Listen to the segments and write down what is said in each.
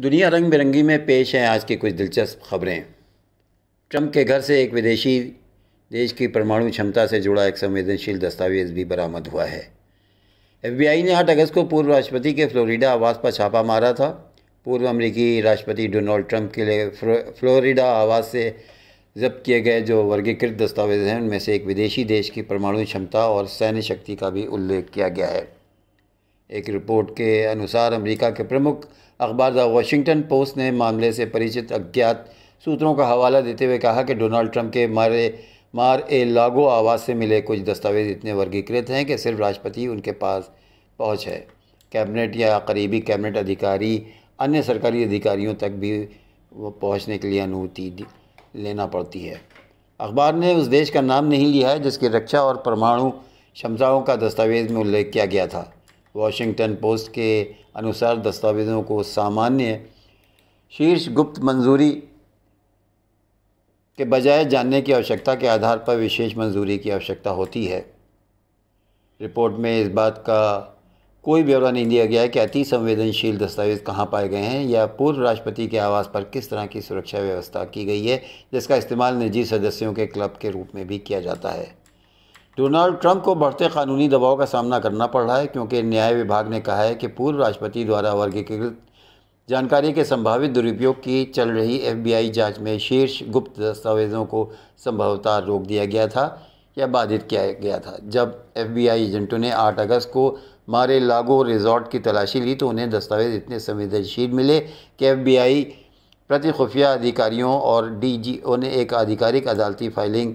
दुनिया रंग बिरंगी में पेश है आज की कुछ दिलचस्प खबरें ट्रंप के घर से एक विदेशी देश की परमाणु क्षमता से जुड़ा एक संवेदनशील दस्तावेज भी बरामद हुआ है एफबीआई ने आठ अगस्त को पूर्व राष्ट्रपति के फ्लोरिडा आवास पर छापा मारा था पूर्व अमेरिकी राष्ट्रपति डोनाल्ड ट्रंप के लिए फ्लोरिडा आवास से जब्त किए गए जो वर्गीकृत दस्तावेज हैं उनमें से एक विदेशी देश की परमाणु क्षमता और सैन्य शक्ति का भी उल्लेख किया गया है एक रिपोर्ट के अनुसार अमेरिका के प्रमुख अखबार द वाशिंगटन पोस्ट ने मामले से परिचित अज्ञात सूत्रों का हवाला देते हुए कहा कि डोनाल्ड ट्रंप के मारे मार ए लागो आवाज़ से मिले कुछ दस्तावेज इतने वर्गीकृत हैं कि सिर्फ राष्ट्रपति उनके पास पहुंच है कैबिनेट या करीबी कैबिनेट अधिकारी अन्य सरकारी अधिकारियों तक भी वो पहुँचने के लिए अनुमति लेना पड़ती है अखबार ने उस देश का नाम नहीं लिया है जिसकी रक्षा और परमाणु क्षमताओं का दस्तावेज में उल्लेख किया गया था वाशिंगटन पोस्ट के अनुसार दस्तावेज़ों को सामान्य शीर्ष गुप्त मंजूरी के बजाय जानने की आवश्यकता के आधार पर विशेष मंजूरी की आवश्यकता होती है रिपोर्ट में इस बात का कोई ब्यौरा नहीं दिया गया है कि अति संवेदनशील दस्तावेज कहाँ पाए गए हैं या पूर्व राष्ट्रपति के आवास पर किस तरह की सुरक्षा व्यवस्था की गई है जिसका इस्तेमाल निजी सदस्यों के क्लब के रूप में भी किया जाता है डोनाल्ड ट्रंप को बढ़ते कानूनी दबाव का सामना करना पड़ रहा है क्योंकि न्याय विभाग ने कहा है कि पूर्व राष्ट्रपति द्वारा वर्गीकृत जानकारी के संभावित दुरुपयोग की चल रही एफबीआई जांच में शीर्ष गुप्त दस्तावेजों को संभवतः रोक दिया गया था या बाधित किया गया था जब एफबीआई एजेंटों ने 8 अगस्त को मारे लागो रिजॉर्ट की तलाशी ली तो उन्हें दस्तावेज इतने संवेदनशील मिले कि एफबीआई प्रति खुफिया अधिकारियों और डीजीओ ने एक आधिकारिक अदालती फाइलिंग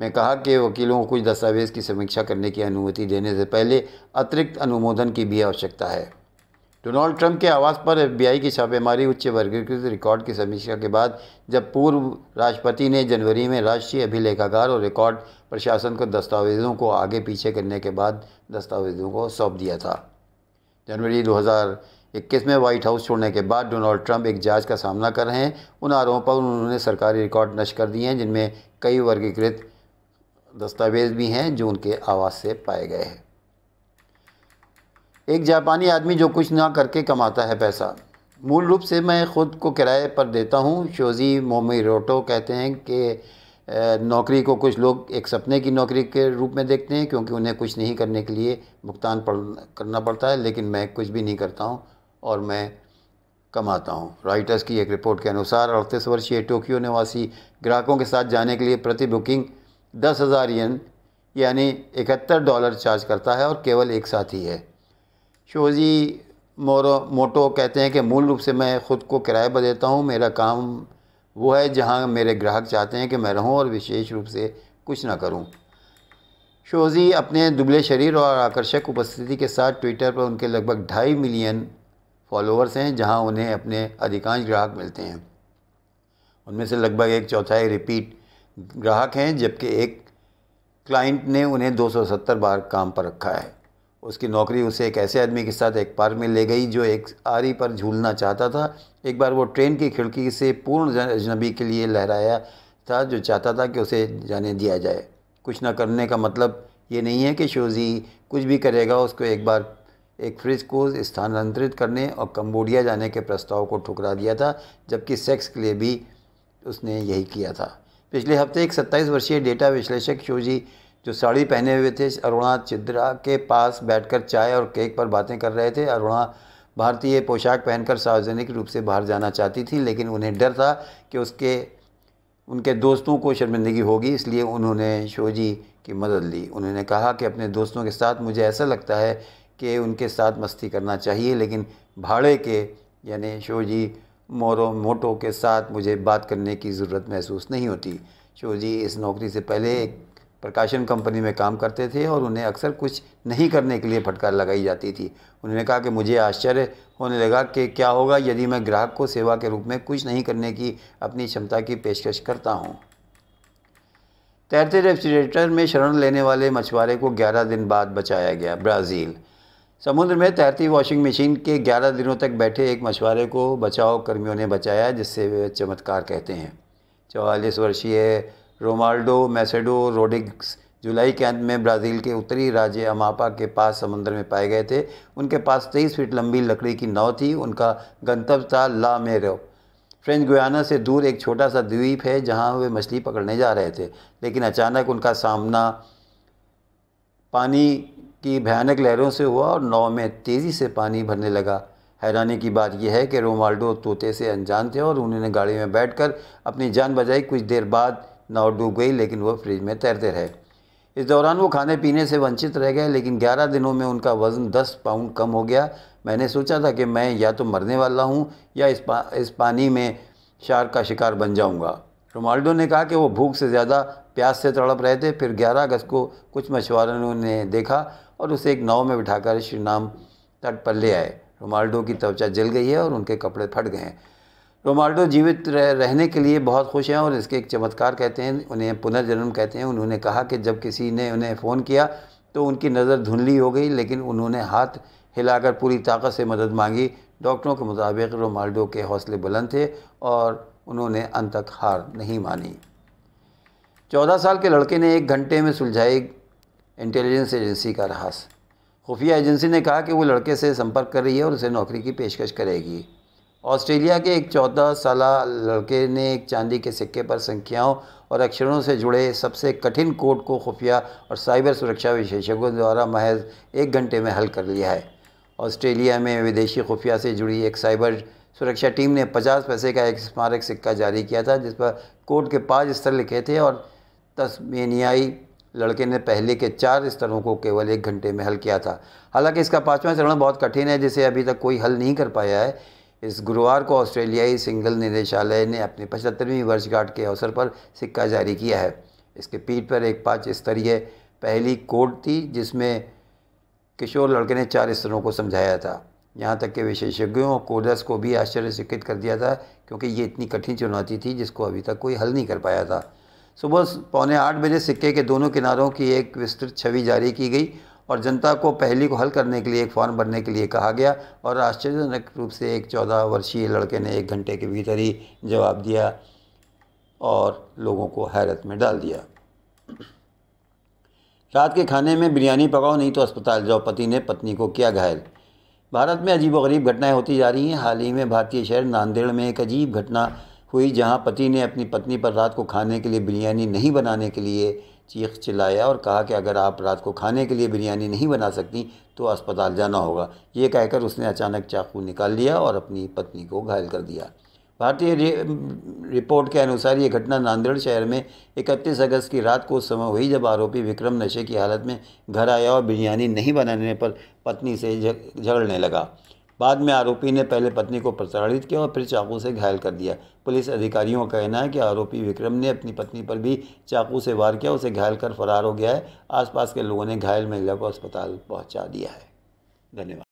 में कहा कि वकीलों को कुछ दस्तावेज़ की समीक्षा करने की अनुमति देने से पहले अतिरिक्त अनुमोदन की भी आवश्यकता है डोनाल्ड ट्रंप के आवास पर एफबीआई की छापेमारी उच्च वर्गीकृत रिकॉर्ड की समीक्षा के बाद जब पूर्व राष्ट्रपति ने जनवरी में राष्ट्रीय अभिलेखागार और रिकॉर्ड प्रशासन को दस्तावेज़ों को आगे पीछे करने के बाद दस्तावेज़ों को सौंप दिया था जनवरी 2021 में व्हाइट हाउस छोड़ने के बाद डोनाल्ड ट्रंप एक जांच का सामना कर रहे हैं उन आरोपों पर उन्होंने सरकारी रिकॉर्ड नष्ट कर दिए हैं जिनमें कई वर्गीकृत दस्तावेज़ भी हैं जो उनके आवास से पाए गए हैं एक जापानी आदमी जो कुछ ना करके कमाता है पैसा मूल रूप से मैं ख़ुद को किराए पर देता हूँ शोजी मोमी रोटो कहते हैं कि नौकरी को कुछ लोग एक सपने की नौकरी के रूप में देखते हैं क्योंकि उन्हें कुछ नहीं करने के लिए भुगतान पड़ करना पड़ता है लेकिन मैं कुछ भी नहीं करता हूँ और मैं कमाता हूँ रॉयटर्स की एक रिपोर्ट के अनुसार अड़तीस वर्षीय टोक्यो निवासी ग्राहकों के साथ जाने के लिए प्रति बुकिंग दस हज़ार यन यानी इकहत्तर डॉलर चार्ज करता है और केवल एक साथ ही है शोजी मोरो मोटो कहते हैं कि मूल रूप से मैं ख़ुद को किराए पर देता हूँ मेरा काम वो है जहाँ मेरे ग्राहक चाहते हैं कि मैं रहूँ और विशेष रूप से कुछ ना करूँ शोजी अपने दुबले शरीर और आकर्षक उपस्थिति के साथ ट्विटर पर उनके लगभग ढाई मिलियन फॉलोअर्स हैं जहाँ उन्हें अपने अधिकांश ग्राहक मिलते हैं उनमें से लगभग एक चौथाई रिपीट ग्राहक हैं जबकि एक क्लाइंट ने उन्हें 270 बार काम पर रखा है उसकी नौकरी उसे एक ऐसे आदमी के साथ एक पार्क में ले गई जो एक आरी पर झूलना चाहता था एक बार वो ट्रेन की खिड़की से पूर्ण अजनबी के लिए लहराया था जो चाहता था कि उसे जाने दिया जाए कुछ ना करने का मतलब ये नहीं है कि शोजी कुछ भी करेगा उसको एक बार एक फ्रिज को स्थानांतरित करने और कम्बोडिया जाने के प्रस्ताव को ठुकरा दिया था जबकि सेक्स के लिए भी उसने यही किया था पिछले हफ्ते एक 27 वर्षीय डेटा विश्लेषक शोजी जो साड़ी पहने हुए थे अरुणा चिद्रा के पास बैठकर चाय और केक पर बातें कर रहे थे अरुणा भारतीय पोशाक पहनकर सार्वजनिक रूप से बाहर जाना चाहती थी लेकिन उन्हें डर था कि उसके उनके दोस्तों को शर्मिंदगी होगी इसलिए उन्होंने शोजी की मदद ली उन्होंने कहा कि अपने दोस्तों के साथ मुझे ऐसा लगता है कि उनके साथ मस्ती करना चाहिए लेकिन भाड़े के यानी शोजी मोरो मोटो के साथ मुझे बात करने की ज़रूरत महसूस नहीं होती शो जी इस नौकरी से पहले एक प्रकाशन कंपनी में काम करते थे और उन्हें अक्सर कुछ नहीं करने के लिए फटकार लगाई जाती थी उन्होंने कहा कि मुझे आश्चर्य होने लगा कि क्या होगा यदि मैं ग्राहक को सेवा के रूप में कुछ नहीं करने की अपनी क्षमता की पेशकश करता हूँ तैरते रेफ्रिजरेटर में शरण लेने वाले मछुआरे को 11 दिन बाद बचाया गया ब्राज़ील समुद्र में तैरती वॉशिंग मशीन के 11 दिनों तक बैठे एक मछुआरे को बचाव कर्मियों ने बचाया जिससे वे चमत्कार कहते हैं चौवालीस वर्षीय रोमाल्डो मैसेडो रोडिग्स जुलाई के अंत में ब्राज़ील के उत्तरी राज्य अमापा के पास समुद्र में पाए गए थे उनके पास तेईस फीट लंबी लकड़ी की नाव थी उनका गंतव्य था ला मेरो फ्रेंच गुयाना से दूर एक छोटा सा द्वीप है जहां वे मछली पकड़ने जा रहे थे लेकिन अचानक उनका सामना पानी कि भयानक लहरों से हुआ और नाव में तेज़ी से पानी भरने लगा हैरानी की बात यह है कि रोमाल्डो तोते से अनजान थे और उन्होंने गाड़ी में बैठकर अपनी जान बचाई कुछ देर बाद नाव डूब गई लेकिन वह फ्रिज में तैरते रहे इस दौरान वो खाने पीने से वंचित रह गए लेकिन 11 दिनों में उनका वज़न 10 पाउंड कम हो गया मैंने सोचा था कि मैं या तो मरने वाला हूँ या इस, पा, इस पानी में शार का शिकार बन जाऊँगा रोनाल्डो ने कहा कि वो भूख से ज़्यादा प्यास से तड़प रहे थे फिर 11 अगस्त को कुछ मछुआरों ने देखा और उसे एक नाव में बिठाकर श्री नाम तट पर ले आए रोनाल्डो की त्वचा जल गई है और उनके कपड़े फट गए हैं रोनाल्डो जीवित रहने के लिए बहुत खुश हैं और इसके एक चमत्कार कहते हैं उन्हें पुनर्जन्म कहते हैं उन्होंने कहा कि जब किसी ने उन्हें फ़ोन किया तो उनकी नज़र धुंधली हो गई लेकिन उन्होंने हाथ हिलाकर पूरी ताकत से मदद मांगी डॉक्टरों के मुताबिक रोनाल्डो के हौसले बुलंद थे और उन्होंने अंत तक हार नहीं मानी चौदह साल के लड़के ने एक घंटे में सुलझाई इंटेलिजेंस एजेंसी का रहस खुफिया एजेंसी ने कहा कि वो लड़के से संपर्क कर रही है और उसे नौकरी की पेशकश करेगी ऑस्ट्रेलिया के एक चौदह साल लड़के ने एक चांदी के सिक्के पर संख्याओं और अक्षरों से जुड़े सबसे कठिन कोड को खुफिया और साइबर सुरक्षा विशेषज्ञों द्वारा महज एक घंटे में हल कर लिया है ऑस्ट्रेलिया में विदेशी खुफिया से जुड़ी एक साइबर सुरक्षा टीम ने 50 पैसे का एक स्मारक सिक्का जारी किया था जिस पर कोर्ट के पाँच स्तर लिखे थे और तस्मेनियाई लड़के ने पहले के चार स्तरों को केवल एक घंटे में हल किया था हालांकि इसका पाँचवा चरण बहुत कठिन है जिसे अभी तक कोई हल नहीं कर पाया है इस गुरुवार को ऑस्ट्रेलियाई सिंगल निदेशालय ने अपनी पचहत्तरवीं वर्षगांठ के अवसर पर सिक्का जारी किया है इसके पीठ पर एक पाँच स्तरीय पहली कोर्ट थी जिसमें किशोर लड़के ने चार स्तरों को समझाया था यहाँ तक के विशेषज्ञों और कोडर्स को भी आश्चर्यचकित कर दिया था क्योंकि ये इतनी कठिन चुनौती थी जिसको अभी तक कोई हल नहीं कर पाया था सुबह पौने आठ बजे सिक्के के दोनों किनारों की एक विस्तृत छवि जारी की गई और जनता को पहली को हल करने के लिए एक फॉर्म भरने के लिए कहा गया और आश्चर्यजनक रूप से एक चौदह वर्षीय लड़के ने एक घंटे के भीतर ही जवाब दिया और लोगों को हैरत में डाल दिया रात के खाने में बिरयानी पकाओ नहीं तो अस्पताल जाओ पति ने पत्नी को किया घायल भारत में अजीब गरीब घटनाएं होती जा रही हैं हाल ही में भारतीय शहर नांदेड़ में एक अजीब घटना हुई जहां पति ने अपनी पत्नी पर रात को खाने के लिए बिरयानी नहीं बनाने के लिए चीख चिल्लाया और कहा कि अगर आप रात को खाने के लिए बिरयानी नहीं बना सकती तो अस्पताल जाना होगा ये कहकर उसने अचानक चाकू निकाल लिया और अपनी पत्नी को घायल कर दिया भारतीय रिपोर्ट के अनुसार ये घटना नांदेड़ शहर में 31 अगस्त की रात को उस समय हुई जब आरोपी विक्रम नशे की हालत में घर आया और बिरयानी नहीं बनाने पर पत्नी से झगड़ने लगा बाद में आरोपी ने पहले पत्नी को प्रताड़ित किया और फिर चाकू से घायल कर दिया पुलिस अधिकारियों का कहना है कि आरोपी विक्रम ने अपनी पत्नी पर भी चाकू से वार किया उसे घायल कर फरार हो गया है आसपास के लोगों ने घायल महिला को अस्पताल पहुंचा दिया है धन्यवाद